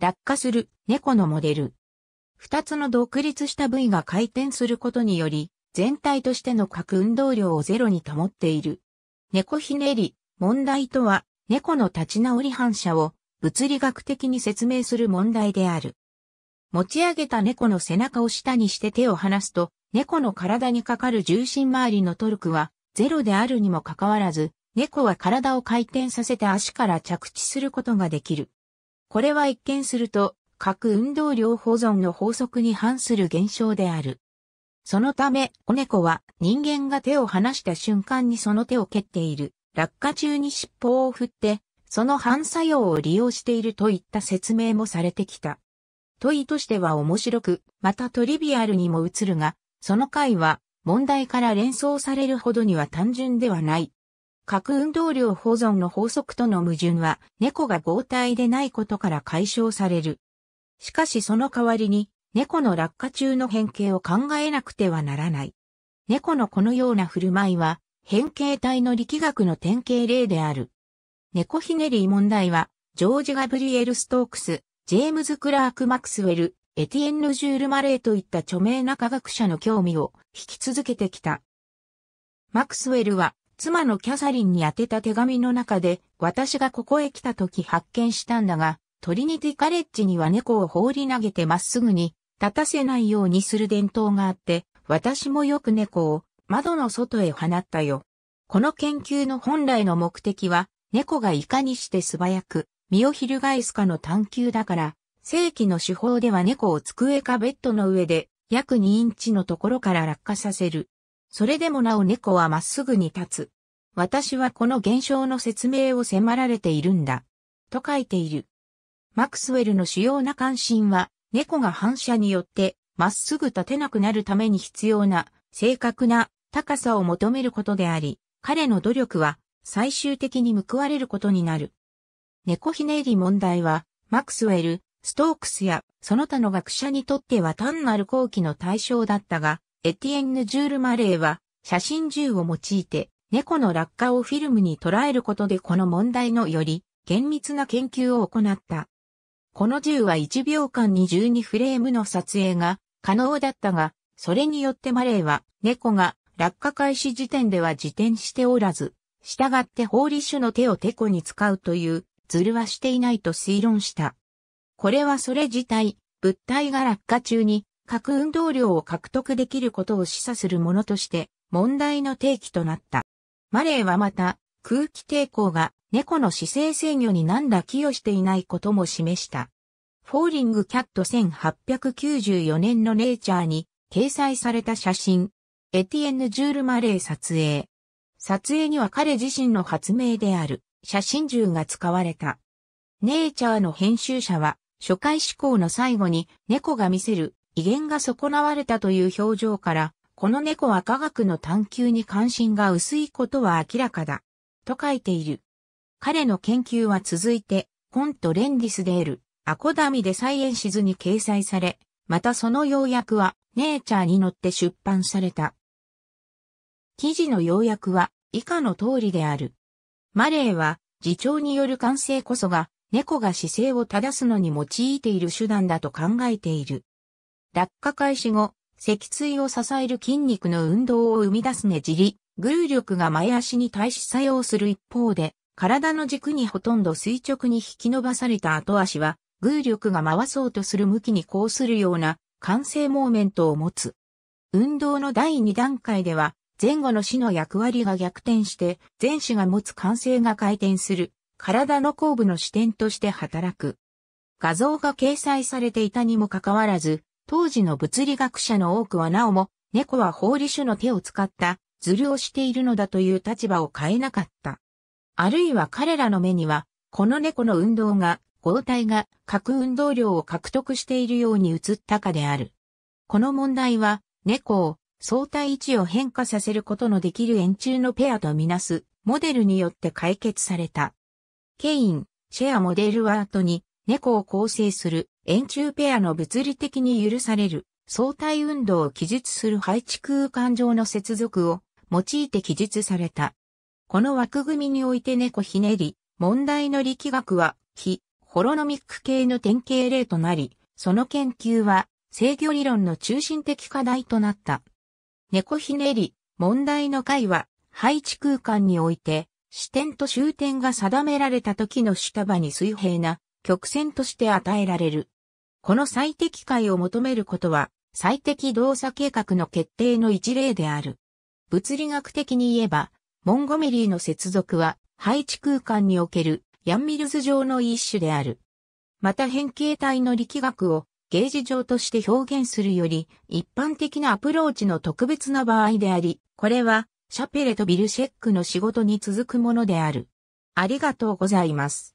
落下する猫のモデル。二つの独立した部位が回転することにより、全体としての各運動量をゼロに保っている。猫ひねり、問題とは、猫の立ち直り反射を物理学的に説明する問題である。持ち上げた猫の背中を下にして手を離すと、猫の体にかかる重心周りのトルクはゼロであるにもかかわらず、猫は体を回転させて足から着地することができる。これは一見すると、核運動量保存の法則に反する現象である。そのため、子猫は人間が手を離した瞬間にその手を蹴っている。落下中に尻尾を振って、その反作用を利用しているといった説明もされてきた。問いとしては面白く、またトリビアルにも映るが、その回は問題から連想されるほどには単純ではない。核運動量保存の法則との矛盾は猫が合体でないことから解消される。しかしその代わりに猫の落下中の変形を考えなくてはならない。猫のこのような振る舞いは変形体の力学の典型例である。猫ひねり問題はジョージ・ガブリエル・ストークス、ジェームズ・クラーク・マクスウェル、エティエンヌ・ジュール・マレーといった著名な科学者の興味を引き続けてきた。マクスウェルは妻のキャサリンに宛てた手紙の中で、私がここへ来た時発見したんだが、トリニティカレッジには猫を放り投げてまっすぐに立たせないようにする伝統があって、私もよく猫を窓の外へ放ったよ。この研究の本来の目的は、猫がいかにして素早く身を翻すかの探求だから、正規の手法では猫を机かベッドの上で約2インチのところから落下させるそれでもなお猫はまっすぐに立つ。私はこの現象の説明を迫られているんだ。と書いている。マクスウェルの主要な関心は、猫が反射によってまっすぐ立てなくなるために必要な正確な高さを求めることであり、彼の努力は最終的に報われることになる。猫ひねり問題は、マクスウェル、ストークスやその他の学者にとっては単なる好奇の対象だったが、エティエンヌ・ジュール・マレーは、写真銃を用いて、猫の落下をフィルムに捉えることでこの問題のより厳密な研究を行った。この銃は1秒間に12フレームの撮影が可能だったが、それによってマレーは猫が落下開始時点では自転しておらず、従って法律種の手をテコに使うというズルはしていないと推論した。これはそれ自体、物体が落下中に核運動量を獲得できることを示唆するものとして問題の提起となった。マレーはまた空気抵抗が猫の姿勢制御に何ら寄与していないことも示した。フォーリングキャット1894年のネイチャーに掲載された写真。エティエンヌ・ジュール・マレー撮影。撮影には彼自身の発明である写真銃が使われた。ネイチャーの編集者は初回思考の最後に猫が見せる威厳が損なわれたという表情から、この猫は科学の探求に関心が薄いことは明らかだ。と書いている。彼の研究は続いて、コントレンディスデール、アコダミでサイエンシズに掲載され、またその要約は、ネイチャーに乗って出版された。記事の要約は、以下の通りである。マレーは、自重による完成こそが、猫が姿勢を正すのに用いている手段だと考えている。落下開始後、脊椎を支える筋肉の運動を生み出すねじり、グー力が前足に対し作用する一方で、体の軸にほとんど垂直に引き伸ばされた後足は、グー力が回そうとする向きにこうするような完成モーメントを持つ。運動の第2段階では、前後の死の役割が逆転して、前肢が持つ完成が回転する、体の後部の視点として働く。画像が掲載されていたにもかかわらず、当時の物理学者の多くはなおも、猫は法理種の手を使った、ズルをしているのだという立場を変えなかった。あるいは彼らの目には、この猫の運動が、合体が各運動量を獲得しているように映ったかである。この問題は、猫を相対位置を変化させることのできる円柱のペアとみなす、モデルによって解決された。ケイン、シェアモデルワートに、猫を構成する円柱ペアの物理的に許される相対運動を記述する配置空間上の接続を用いて記述された。この枠組みにおいて猫ひねり、問題の力学は、非、ホロノミック系の典型例となり、その研究は制御理論の中心的課題となった。猫ひねり、問題の解は、配置空間において、視点と終点が定められた時の下場に水平な曲線として与えられる。この最適解を求めることは、最適動作計画の決定の一例である。物理学的に言えば、モンゴメリーの接続は、配置空間におけるヤンミルズ上の一種である。また変形体の力学をゲージ上として表現するより一般的なアプローチの特別な場合であり、これはシャペレとビルシェックの仕事に続くものである。ありがとうございます。